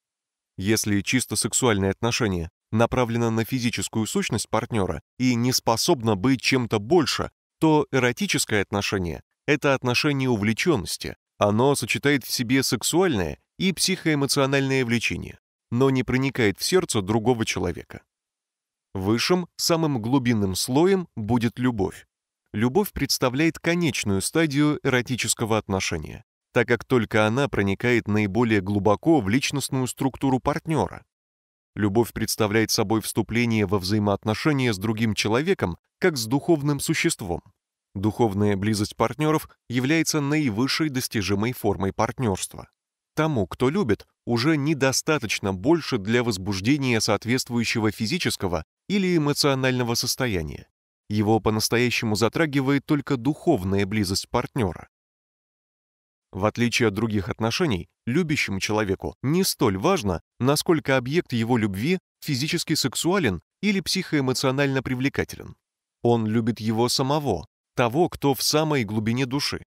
Если чисто сексуальные отношения направлена на физическую сущность партнера и не способна быть чем-то больше, то эротическое отношение – это отношение увлеченности. Оно сочетает в себе сексуальное и психоэмоциональное влечение, но не проникает в сердце другого человека. Высшим, самым глубинным слоем будет любовь. Любовь представляет конечную стадию эротического отношения, так как только она проникает наиболее глубоко в личностную структуру партнера. Любовь представляет собой вступление во взаимоотношения с другим человеком, как с духовным существом. Духовная близость партнеров является наивысшей достижимой формой партнерства. Тому, кто любит, уже недостаточно больше для возбуждения соответствующего физического или эмоционального состояния. Его по-настоящему затрагивает только духовная близость партнера. В отличие от других отношений, любящему человеку не столь важно, насколько объект его любви физически сексуален или психоэмоционально привлекателен. Он любит его самого, того, кто в самой глубине души.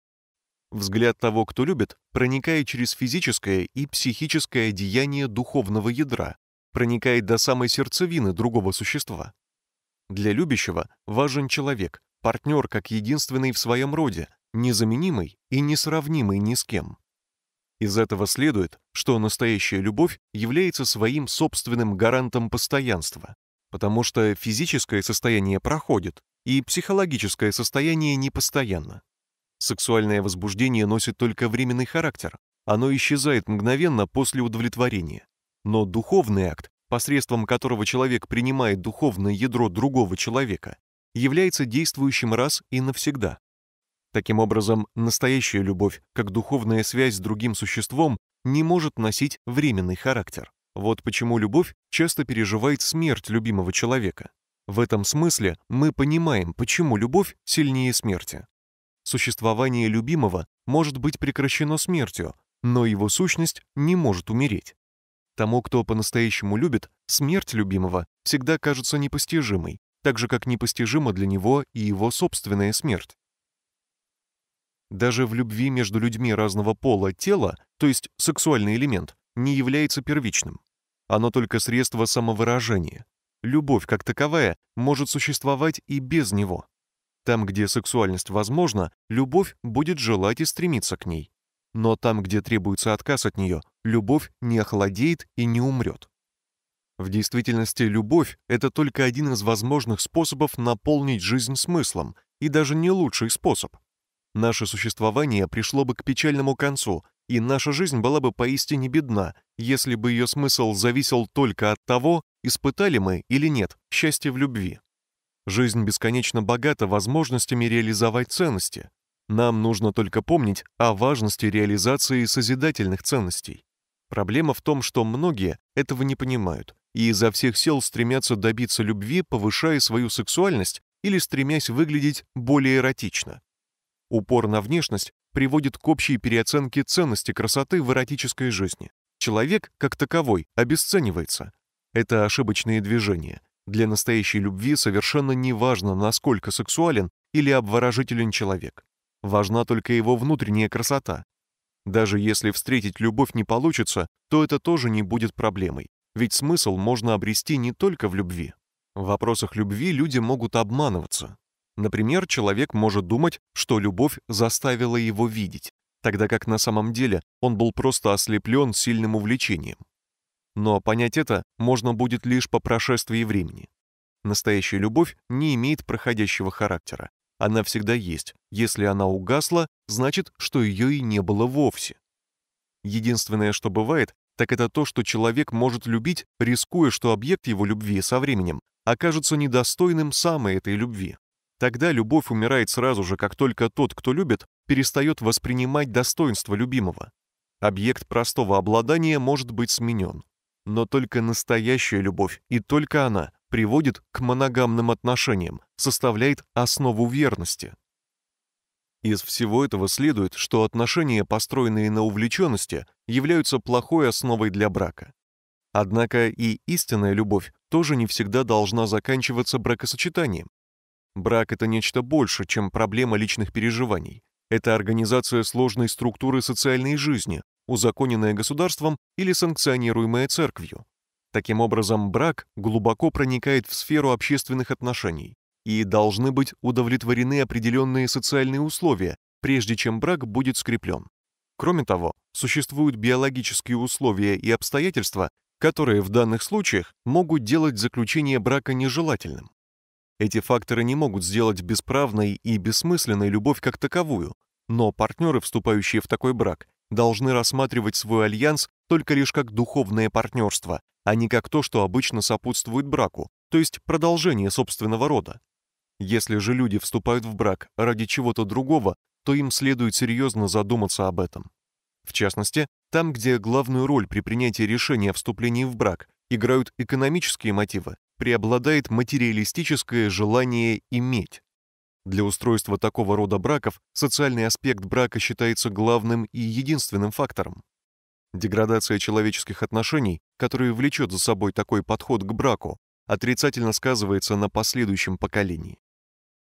Взгляд того, кто любит, проникает через физическое и психическое деяние духовного ядра, проникает до самой сердцевины другого существа. Для любящего важен человек, партнер как единственный в своем роде, незаменимый и несравнимый ни с кем. Из этого следует, что настоящая любовь является своим собственным гарантом постоянства, потому что физическое состояние проходит, и психологическое состояние непостоянно. Сексуальное возбуждение носит только временный характер, оно исчезает мгновенно после удовлетворения. Но духовный акт, посредством которого человек принимает духовное ядро другого человека, является действующим раз и навсегда. Таким образом, настоящая любовь, как духовная связь с другим существом, не может носить временный характер. Вот почему любовь часто переживает смерть любимого человека. В этом смысле мы понимаем, почему любовь сильнее смерти. Существование любимого может быть прекращено смертью, но его сущность не может умереть. Тому, кто по-настоящему любит, смерть любимого всегда кажется непостижимой, так же как непостижима для него и его собственная смерть. Даже в любви между людьми разного пола тело, то есть сексуальный элемент, не является первичным. Оно только средство самовыражения. Любовь как таковая может существовать и без него. Там, где сексуальность возможна, любовь будет желать и стремиться к ней. Но там, где требуется отказ от нее, любовь не охладеет и не умрет. В действительности, любовь — это только один из возможных способов наполнить жизнь смыслом, и даже не лучший способ — наше существование пришло бы к печальному концу, и наша жизнь была бы поистине бедна, если бы ее смысл зависел только от того, испытали мы или нет счастье в любви. Жизнь бесконечно богата возможностями реализовать ценности. Нам нужно только помнить о важности реализации созидательных ценностей. Проблема в том, что многие этого не понимают и изо всех сил стремятся добиться любви, повышая свою сексуальность или стремясь выглядеть более эротично. Упор на внешность приводит к общей переоценке ценности красоты в эротической жизни. Человек, как таковой, обесценивается. Это ошибочные движения. Для настоящей любви совершенно не важно, насколько сексуален или обворожителен человек. Важна только его внутренняя красота. Даже если встретить любовь не получится, то это тоже не будет проблемой. Ведь смысл можно обрести не только в любви. В вопросах любви люди могут обманываться, Например, человек может думать, что любовь заставила его видеть, тогда как на самом деле он был просто ослеплен сильным увлечением. Но понять это можно будет лишь по прошествии времени. Настоящая любовь не имеет проходящего характера. Она всегда есть. Если она угасла, значит, что ее и не было вовсе. Единственное, что бывает, так это то, что человек может любить, рискуя, что объект его любви со временем окажется недостойным самой этой любви. Тогда любовь умирает сразу же, как только тот, кто любит, перестает воспринимать достоинство любимого. Объект простого обладания может быть сменен. Но только настоящая любовь, и только она, приводит к моногамным отношениям, составляет основу верности. Из всего этого следует, что отношения, построенные на увлеченности, являются плохой основой для брака. Однако и истинная любовь тоже не всегда должна заканчиваться бракосочетанием. Брак — это нечто больше, чем проблема личных переживаний. Это организация сложной структуры социальной жизни, узаконенная государством или санкционируемая церковью. Таким образом, брак глубоко проникает в сферу общественных отношений, и должны быть удовлетворены определенные социальные условия, прежде чем брак будет скреплен. Кроме того, существуют биологические условия и обстоятельства, которые в данных случаях могут делать заключение брака нежелательным. Эти факторы не могут сделать бесправной и бессмысленной любовь как таковую, но партнеры, вступающие в такой брак, должны рассматривать свой альянс только лишь как духовное партнерство, а не как то, что обычно сопутствует браку, то есть продолжение собственного рода. Если же люди вступают в брак ради чего-то другого, то им следует серьезно задуматься об этом. В частности, там, где главную роль при принятии решения о вступлении в брак играют экономические мотивы, преобладает материалистическое желание иметь. Для устройства такого рода браков социальный аспект брака считается главным и единственным фактором. Деградация человеческих отношений, которая влечет за собой такой подход к браку, отрицательно сказывается на последующем поколении.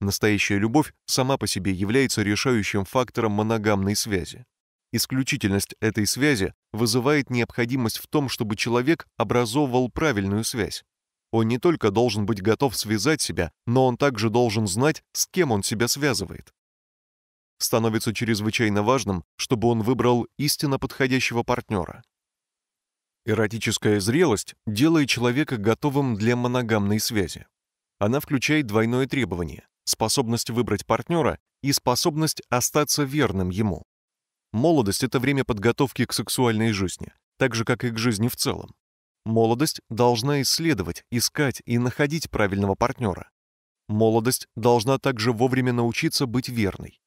Настоящая любовь сама по себе является решающим фактором моногамной связи. Исключительность этой связи вызывает необходимость в том, чтобы человек образовывал правильную связь, он не только должен быть готов связать себя, но он также должен знать, с кем он себя связывает. Становится чрезвычайно важным, чтобы он выбрал истинно подходящего партнера. Эротическая зрелость делает человека готовым для моногамной связи. Она включает двойное требование – способность выбрать партнера и способность остаться верным ему. Молодость – это время подготовки к сексуальной жизни, так же, как и к жизни в целом. Молодость должна исследовать, искать и находить правильного партнера. Молодость должна также вовремя научиться быть верной.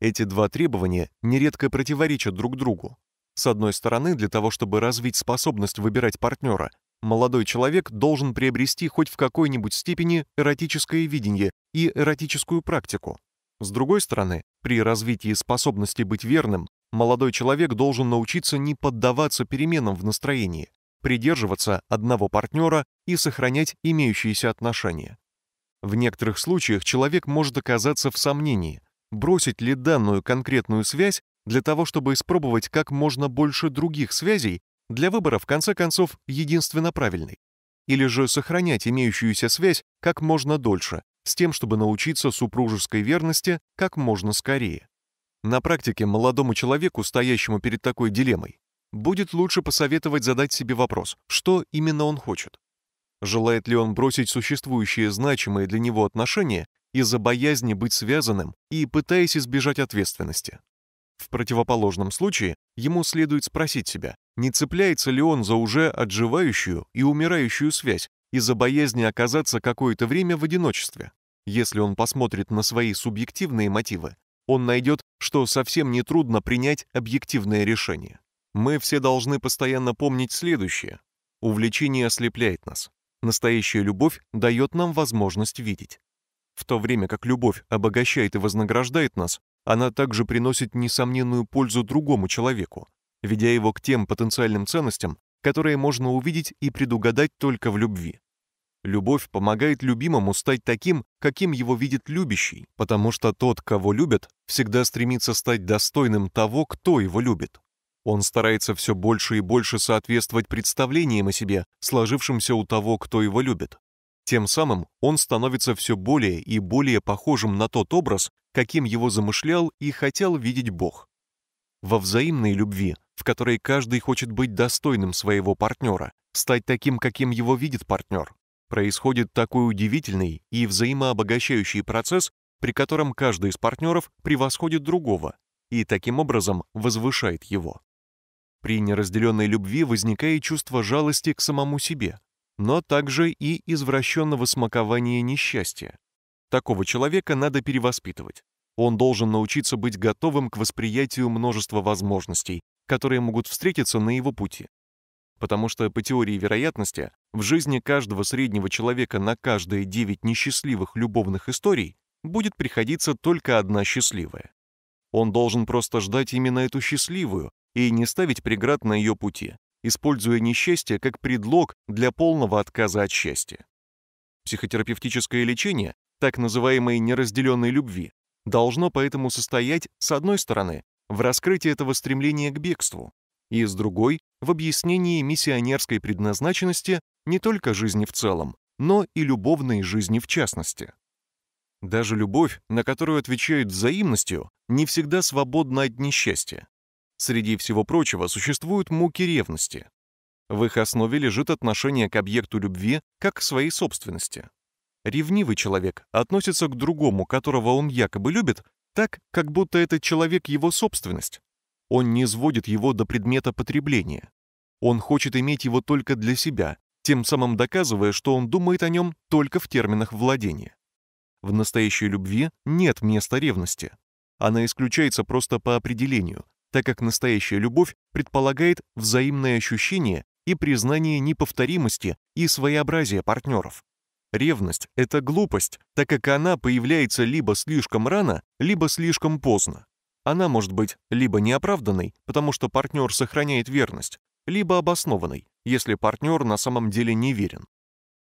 Эти два требования нередко противоречат друг другу. С одной стороны, для того, чтобы развить способность выбирать партнера, молодой человек должен приобрести хоть в какой-нибудь степени эротическое видение и эротическую практику. С другой стороны, при развитии способности быть верным, молодой человек должен научиться не поддаваться переменам в настроении, придерживаться одного партнера и сохранять имеющиеся отношения. В некоторых случаях человек может оказаться в сомнении, бросить ли данную конкретную связь для того, чтобы испробовать как можно больше других связей для выбора, в конце концов, единственно правильной. Или же сохранять имеющуюся связь как можно дольше, с тем, чтобы научиться супружеской верности как можно скорее. На практике молодому человеку, стоящему перед такой дилеммой, будет лучше посоветовать задать себе вопрос, что именно он хочет. Желает ли он бросить существующие значимые для него отношения из-за боязни быть связанным и пытаясь избежать ответственности? В противоположном случае ему следует спросить себя, не цепляется ли он за уже отживающую и умирающую связь из-за боязни оказаться какое-то время в одиночестве. Если он посмотрит на свои субъективные мотивы, он найдет, что совсем нетрудно принять объективное решение. Мы все должны постоянно помнить следующее. Увлечение ослепляет нас. Настоящая любовь дает нам возможность видеть. В то время как любовь обогащает и вознаграждает нас, она также приносит несомненную пользу другому человеку, ведя его к тем потенциальным ценностям, которые можно увидеть и предугадать только в любви. Любовь помогает любимому стать таким, каким его видит любящий, потому что тот, кого любят, всегда стремится стать достойным того, кто его любит. Он старается все больше и больше соответствовать представлениям о себе, сложившимся у того, кто его любит. Тем самым он становится все более и более похожим на тот образ, каким его замышлял и хотел видеть Бог. Во взаимной любви, в которой каждый хочет быть достойным своего партнера, стать таким, каким его видит партнер, происходит такой удивительный и взаимообогащающий процесс, при котором каждый из партнеров превосходит другого и таким образом возвышает его. При неразделенной любви возникает чувство жалости к самому себе, но также и извращенного смакования несчастья. Такого человека надо перевоспитывать. Он должен научиться быть готовым к восприятию множества возможностей, которые могут встретиться на его пути. Потому что, по теории вероятности, в жизни каждого среднего человека на каждые 9 несчастливых любовных историй будет приходиться только одна счастливая. Он должен просто ждать именно эту счастливую, и не ставить преград на ее пути, используя несчастье как предлог для полного отказа от счастья. Психотерапевтическое лечение, так называемой неразделенной любви, должно поэтому состоять, с одной стороны, в раскрытии этого стремления к бегству, и, с другой, в объяснении миссионерской предназначенности не только жизни в целом, но и любовной жизни в частности. Даже любовь, на которую отвечают взаимностью, не всегда свободна от несчастья. Среди всего прочего существуют муки ревности. В их основе лежит отношение к объекту любви как к своей собственности. Ревнивый человек относится к другому, которого он якобы любит, так, как будто этот человек его собственность. Он не сводит его до предмета потребления. Он хочет иметь его только для себя, тем самым доказывая, что он думает о нем только в терминах владения. В настоящей любви нет места ревности. Она исключается просто по определению, так как настоящая любовь предполагает взаимное ощущение и признание неповторимости и своеобразия партнеров. Ревность – это глупость, так как она появляется либо слишком рано, либо слишком поздно. Она может быть либо неоправданной, потому что партнер сохраняет верность, либо обоснованной, если партнер на самом деле не верен.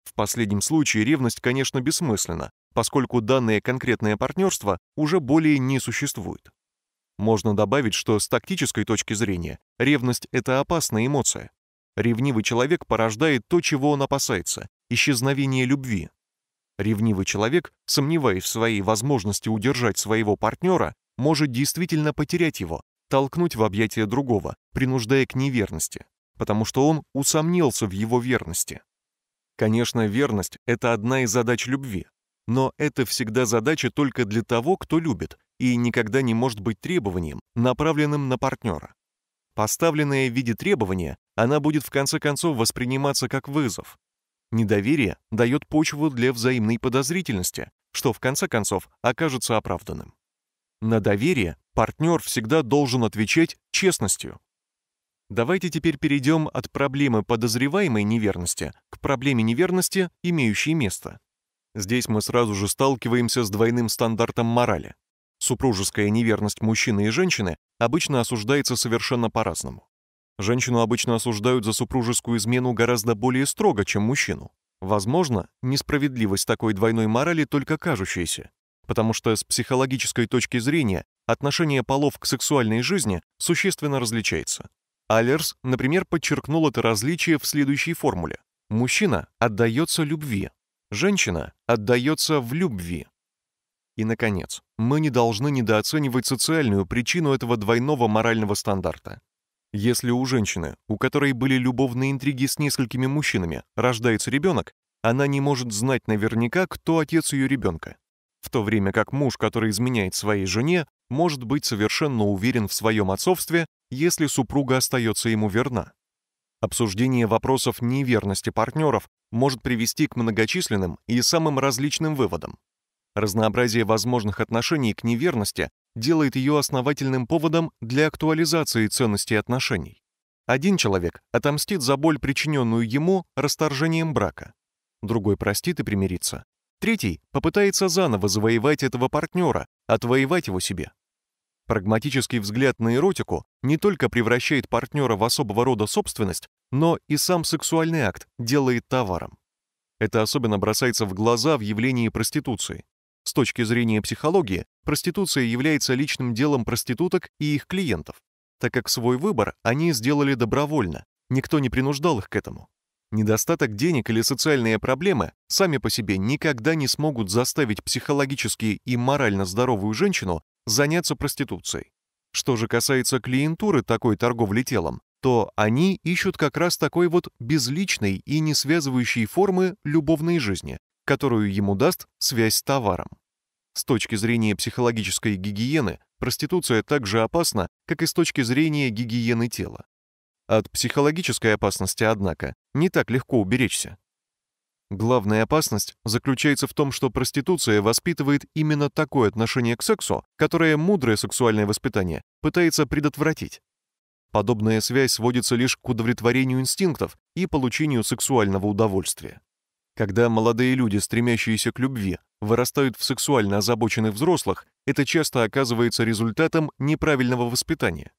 В последнем случае ревность, конечно, бессмысленна, поскольку данное конкретное партнерство уже более не существует. Можно добавить, что с тактической точки зрения ревность — это опасная эмоция. Ревнивый человек порождает то, чего он опасается — исчезновение любви. Ревнивый человек, сомневаясь в своей возможности удержать своего партнера, может действительно потерять его, толкнуть в объятия другого, принуждая к неверности, потому что он усомнился в его верности. Конечно, верность — это одна из задач любви, но это всегда задача только для того, кто любит, и никогда не может быть требованием, направленным на партнера. Поставленная в виде требования, она будет в конце концов восприниматься как вызов. Недоверие дает почву для взаимной подозрительности, что в конце концов окажется оправданным. На доверие партнер всегда должен отвечать честностью. Давайте теперь перейдем от проблемы подозреваемой неверности к проблеме неверности, имеющей место. Здесь мы сразу же сталкиваемся с двойным стандартом морали. Супружеская неверность мужчины и женщины обычно осуждается совершенно по-разному. Женщину обычно осуждают за супружескую измену гораздо более строго, чем мужчину. Возможно, несправедливость такой двойной морали только кажущаяся, потому что с психологической точки зрения отношение полов к сексуальной жизни существенно различается. Алерс, например, подчеркнул это различие в следующей формуле. Мужчина отдается любви, Женщина отдается в любви. И, наконец, мы не должны недооценивать социальную причину этого двойного морального стандарта. Если у женщины, у которой были любовные интриги с несколькими мужчинами, рождается ребенок, она не может знать наверняка, кто отец ее ребенка. В то время как муж, который изменяет своей жене, может быть совершенно уверен в своем отцовстве, если супруга остается ему верна. Обсуждение вопросов неверности партнеров может привести к многочисленным и самым различным выводам. Разнообразие возможных отношений к неверности делает ее основательным поводом для актуализации ценностей отношений. Один человек отомстит за боль, причиненную ему расторжением брака. Другой простит и примирится. Третий попытается заново завоевать этого партнера, отвоевать его себе. Прагматический взгляд на эротику не только превращает партнера в особого рода собственность, но и сам сексуальный акт делает товаром. Это особенно бросается в глаза в явлении проституции. С точки зрения психологии, проституция является личным делом проституток и их клиентов, так как свой выбор они сделали добровольно, никто не принуждал их к этому. Недостаток денег или социальные проблемы сами по себе никогда не смогут заставить психологически и морально здоровую женщину заняться проституцией. Что же касается клиентуры такой торговли телом, то они ищут как раз такой вот безличной и не связывающей формы любовной жизни, которую ему даст связь с товаром. С точки зрения психологической гигиены, проституция так же опасна, как и с точки зрения гигиены тела. От психологической опасности, однако, не так легко уберечься. Главная опасность заключается в том, что проституция воспитывает именно такое отношение к сексу, которое мудрое сексуальное воспитание пытается предотвратить. Подобная связь сводится лишь к удовлетворению инстинктов и получению сексуального удовольствия. Когда молодые люди, стремящиеся к любви, вырастают в сексуально озабоченных взрослых, это часто оказывается результатом неправильного воспитания.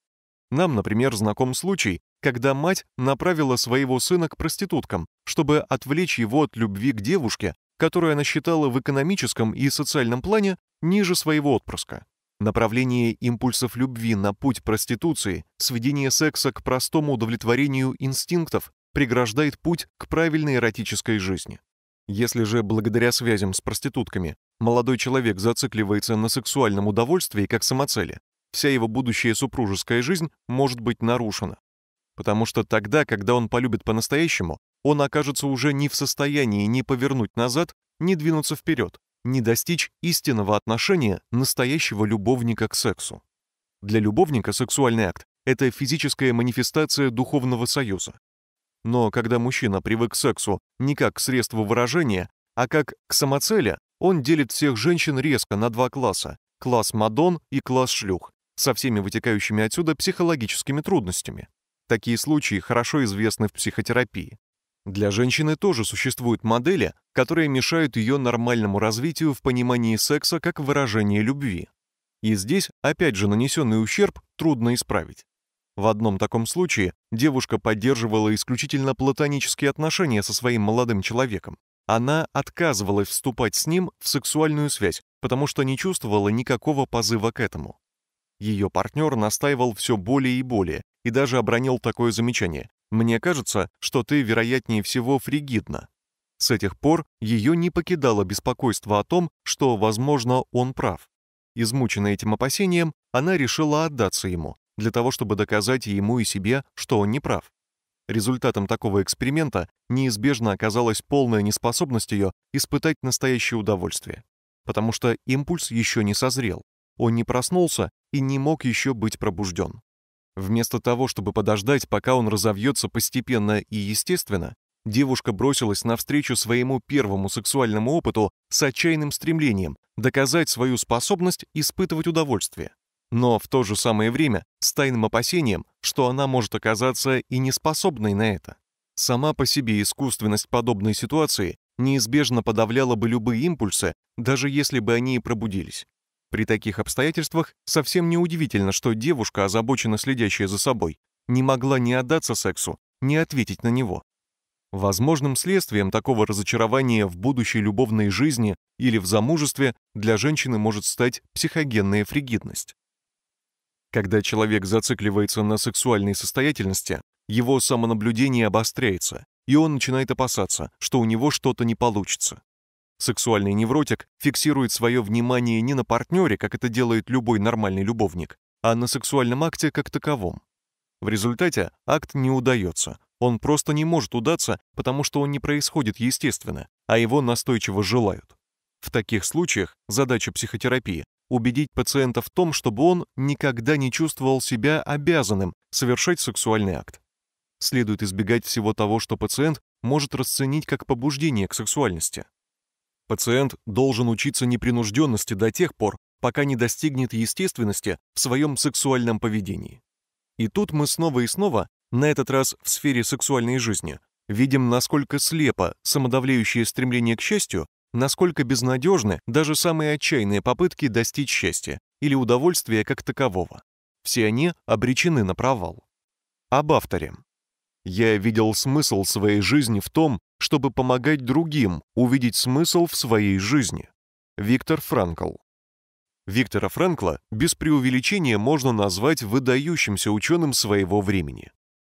Нам, например, знаком случай, когда мать направила своего сына к проституткам, чтобы отвлечь его от любви к девушке, которую она считала в экономическом и социальном плане ниже своего отпрыска. Направление импульсов любви на путь проституции, сведение секса к простому удовлетворению инстинктов преграждает путь к правильной эротической жизни. Если же благодаря связям с проститутками молодой человек зацикливается на сексуальном удовольствии как самоцели, вся его будущая супружеская жизнь может быть нарушена. Потому что тогда, когда он полюбит по-настоящему, он окажется уже не в состоянии ни повернуть назад, ни двинуться вперед, не достичь истинного отношения настоящего любовника к сексу. Для любовника сексуальный акт – это физическая манифестация духовного союза. Но когда мужчина привык к сексу не как к средству выражения, а как к самоцели, он делит всех женщин резко на два класса – класс Мадон и класс шлюх, со всеми вытекающими отсюда психологическими трудностями. Такие случаи хорошо известны в психотерапии. Для женщины тоже существуют модели, которые мешают ее нормальному развитию в понимании секса как выражения любви. И здесь, опять же, нанесенный ущерб трудно исправить. В одном таком случае девушка поддерживала исключительно платонические отношения со своим молодым человеком. Она отказывалась вступать с ним в сексуальную связь, потому что не чувствовала никакого позыва к этому. Ее партнер настаивал все более и более и даже обронил такое замечание. Мне кажется, что ты, вероятнее всего, фригидна». С этих пор ее не покидало беспокойство о том, что, возможно, он прав. Измученная этим опасением, она решила отдаться ему, для того, чтобы доказать ему и себе, что он не прав. Результатом такого эксперимента неизбежно оказалась полная неспособность ее испытать настоящее удовольствие, потому что импульс еще не созрел, он не проснулся и не мог еще быть пробужден. Вместо того, чтобы подождать, пока он разовьется постепенно и естественно, девушка бросилась навстречу своему первому сексуальному опыту с отчаянным стремлением доказать свою способность испытывать удовольствие. Но в то же самое время с тайным опасением, что она может оказаться и неспособной на это. Сама по себе искусственность подобной ситуации неизбежно подавляла бы любые импульсы, даже если бы они и пробудились. При таких обстоятельствах совсем неудивительно, что девушка, озабоченно следящая за собой, не могла не отдаться сексу, не ответить на него. Возможным следствием такого разочарования в будущей любовной жизни или в замужестве для женщины может стать психогенная фригидность. Когда человек зацикливается на сексуальной состоятельности, его самонаблюдение обостряется, и он начинает опасаться, что у него что-то не получится. Сексуальный невротик фиксирует свое внимание не на партнере, как это делает любой нормальный любовник, а на сексуальном акте как таковом. В результате акт не удается. Он просто не может удаться, потому что он не происходит естественно, а его настойчиво желают. В таких случаях задача психотерапии – убедить пациента в том, чтобы он никогда не чувствовал себя обязанным совершать сексуальный акт. Следует избегать всего того, что пациент может расценить как побуждение к сексуальности. Пациент должен учиться непринужденности до тех пор, пока не достигнет естественности в своем сексуальном поведении. И тут мы снова и снова, на этот раз в сфере сексуальной жизни, видим, насколько слепо самодавляющее стремление к счастью, насколько безнадежны даже самые отчаянные попытки достичь счастья или удовольствия как такового. Все они обречены на провал. Об авторе. Я видел смысл своей жизни в том, чтобы помогать другим увидеть смысл в своей жизни. Виктор Франкл Виктора Франкла без преувеличения можно назвать выдающимся ученым своего времени.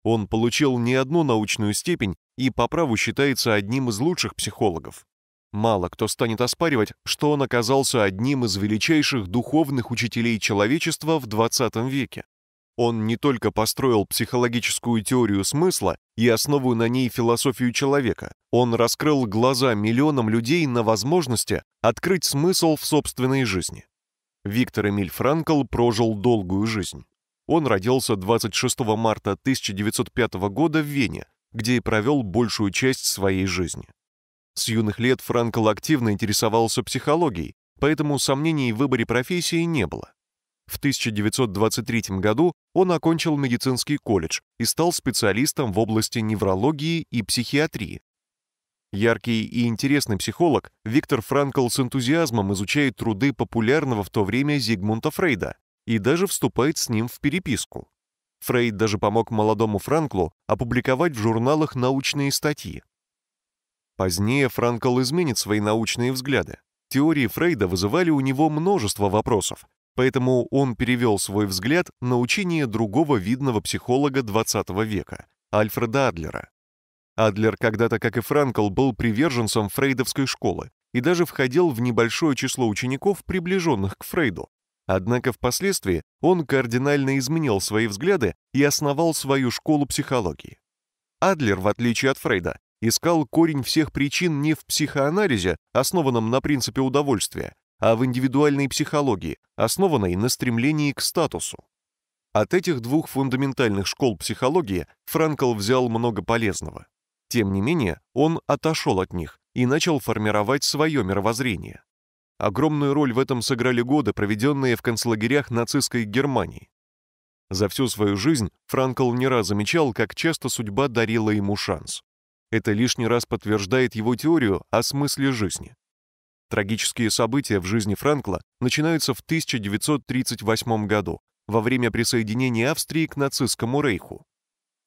Он получил не одну научную степень и по праву считается одним из лучших психологов. Мало кто станет оспаривать, что он оказался одним из величайших духовных учителей человечества в 20 веке. Он не только построил психологическую теорию смысла и основу на ней философию человека, он раскрыл глаза миллионам людей на возможности открыть смысл в собственной жизни. Виктор Эмиль Франкл прожил долгую жизнь. Он родился 26 марта 1905 года в Вене, где и провел большую часть своей жизни. С юных лет Франкл активно интересовался психологией, поэтому сомнений в выборе профессии не было. В 1923 году он окончил медицинский колледж и стал специалистом в области неврологии и психиатрии. Яркий и интересный психолог, Виктор Франкл с энтузиазмом изучает труды популярного в то время Зигмунда Фрейда и даже вступает с ним в переписку. Фрейд даже помог молодому Франклу опубликовать в журналах научные статьи. Позднее Франкл изменит свои научные взгляды. Теории Фрейда вызывали у него множество вопросов, Поэтому он перевел свой взгляд на учение другого видного психолога XX века, Альфреда Адлера. Адлер когда-то, как и Франкл, был приверженцем фрейдовской школы и даже входил в небольшое число учеников, приближенных к Фрейду. Однако впоследствии он кардинально изменил свои взгляды и основал свою школу психологии. Адлер, в отличие от Фрейда, искал корень всех причин не в психоанализе, основанном на принципе удовольствия, а в индивидуальной психологии, основанной на стремлении к статусу. От этих двух фундаментальных школ психологии Франкл взял много полезного. Тем не менее, он отошел от них и начал формировать свое мировоззрение. Огромную роль в этом сыграли годы, проведенные в концлагерях нацистской Германии. За всю свою жизнь Франкл не раз замечал, как часто судьба дарила ему шанс. Это лишний раз подтверждает его теорию о смысле жизни. Трагические события в жизни Франкла начинаются в 1938 году, во время присоединения Австрии к нацистскому рейху.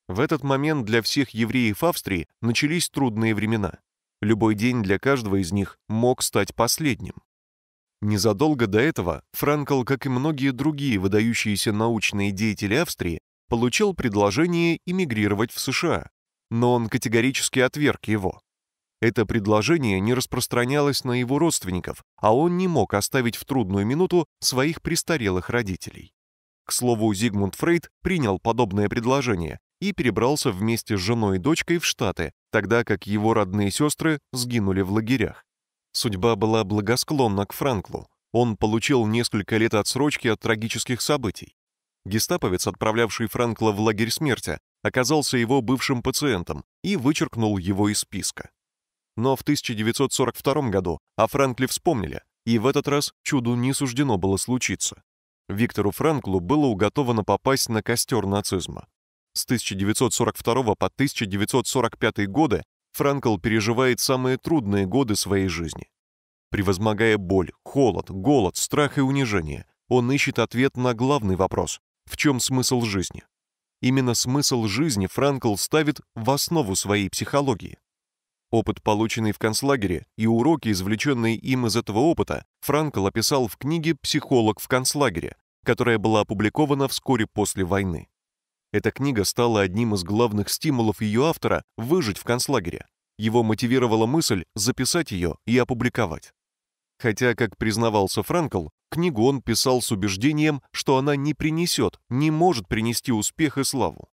В этот момент для всех евреев Австрии начались трудные времена. Любой день для каждого из них мог стать последним. Незадолго до этого Франкл, как и многие другие выдающиеся научные деятели Австрии, получил предложение эмигрировать в США, но он категорически отверг его. Это предложение не распространялось на его родственников, а он не мог оставить в трудную минуту своих престарелых родителей. К слову, Зигмунд Фрейд принял подобное предложение и перебрался вместе с женой и дочкой в Штаты, тогда как его родные сестры сгинули в лагерях. Судьба была благосклонна к Франклу. Он получил несколько лет отсрочки от трагических событий. Гестаповец, отправлявший Франкла в лагерь смерти, оказался его бывшим пациентом и вычеркнул его из списка. Но в 1942 году о а Франкле вспомнили, и в этот раз чуду не суждено было случиться. Виктору Франклу было уготовано попасть на костер нацизма. С 1942 по 1945 годы Франкл переживает самые трудные годы своей жизни. Превозмогая боль, холод, голод, страх и унижение, он ищет ответ на главный вопрос – в чем смысл жизни? Именно смысл жизни Франкл ставит в основу своей психологии. Опыт, полученный в концлагере, и уроки, извлеченные им из этого опыта, Франкл описал в книге «Психолог в концлагере», которая была опубликована вскоре после войны. Эта книга стала одним из главных стимулов ее автора выжить в концлагере. Его мотивировала мысль записать ее и опубликовать. Хотя, как признавался Франкл, книгу он писал с убеждением, что она не принесет, не может принести успех и славу.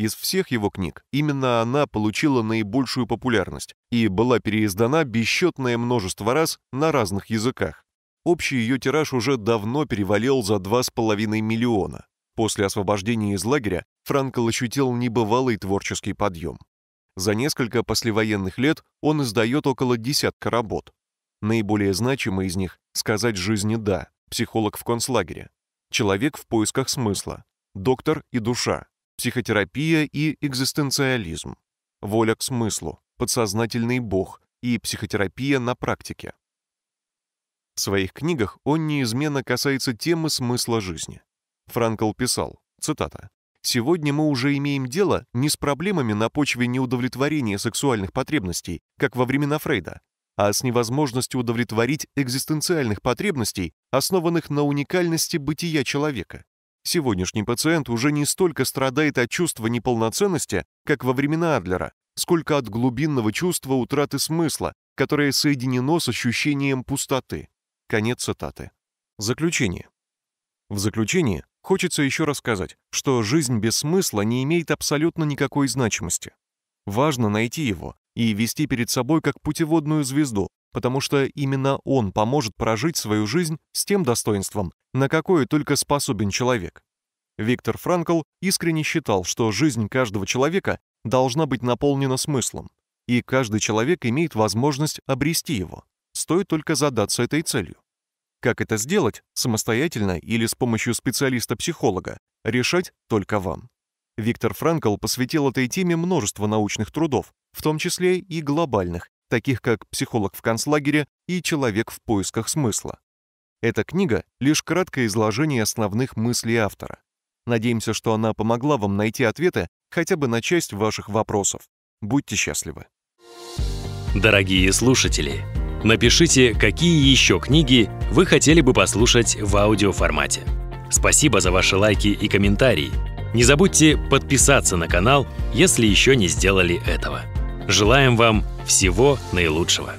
Из всех его книг именно она получила наибольшую популярность и была переиздана бесчетное множество раз на разных языках. Общий ее тираж уже давно перевалил за 2,5 миллиона. После освобождения из лагеря Франкл ощутил небывалый творческий подъем. За несколько послевоенных лет он издает около десятка работ. Наиболее значимые из них «Сказать жизни да», «Психолог в концлагере», «Человек в поисках смысла», «Доктор и душа», психотерапия и экзистенциализм, воля к смыслу, подсознательный бог и психотерапия на практике. В своих книгах он неизменно касается темы смысла жизни. Франкл писал, цитата, «Сегодня мы уже имеем дело не с проблемами на почве неудовлетворения сексуальных потребностей, как во времена Фрейда, а с невозможностью удовлетворить экзистенциальных потребностей, основанных на уникальности бытия человека. Сегодняшний пациент уже не столько страдает от чувства неполноценности, как во времена Адлера, сколько от глубинного чувства утраты смысла, которое соединено с ощущением пустоты. Конец цитаты. Заключение. В заключение хочется еще рассказать, что жизнь без смысла не имеет абсолютно никакой значимости. Важно найти его и вести перед собой как путеводную звезду, потому что именно он поможет прожить свою жизнь с тем достоинством, на какое только способен человек. Виктор Франкл искренне считал, что жизнь каждого человека должна быть наполнена смыслом, и каждый человек имеет возможность обрести его. Стоит только задаться этой целью. Как это сделать, самостоятельно или с помощью специалиста-психолога, решать только вам. Виктор Франкл посвятил этой теме множество научных трудов, в том числе и глобальных, таких как «Психолог в концлагере» и «Человек в поисках смысла». Эта книга — лишь краткое изложение основных мыслей автора. Надеемся, что она помогла вам найти ответы хотя бы на часть ваших вопросов. Будьте счастливы! Дорогие слушатели, напишите, какие еще книги вы хотели бы послушать в аудиоформате. Спасибо за ваши лайки и комментарии. Не забудьте подписаться на канал, если еще не сделали этого. Желаем вам всего наилучшего!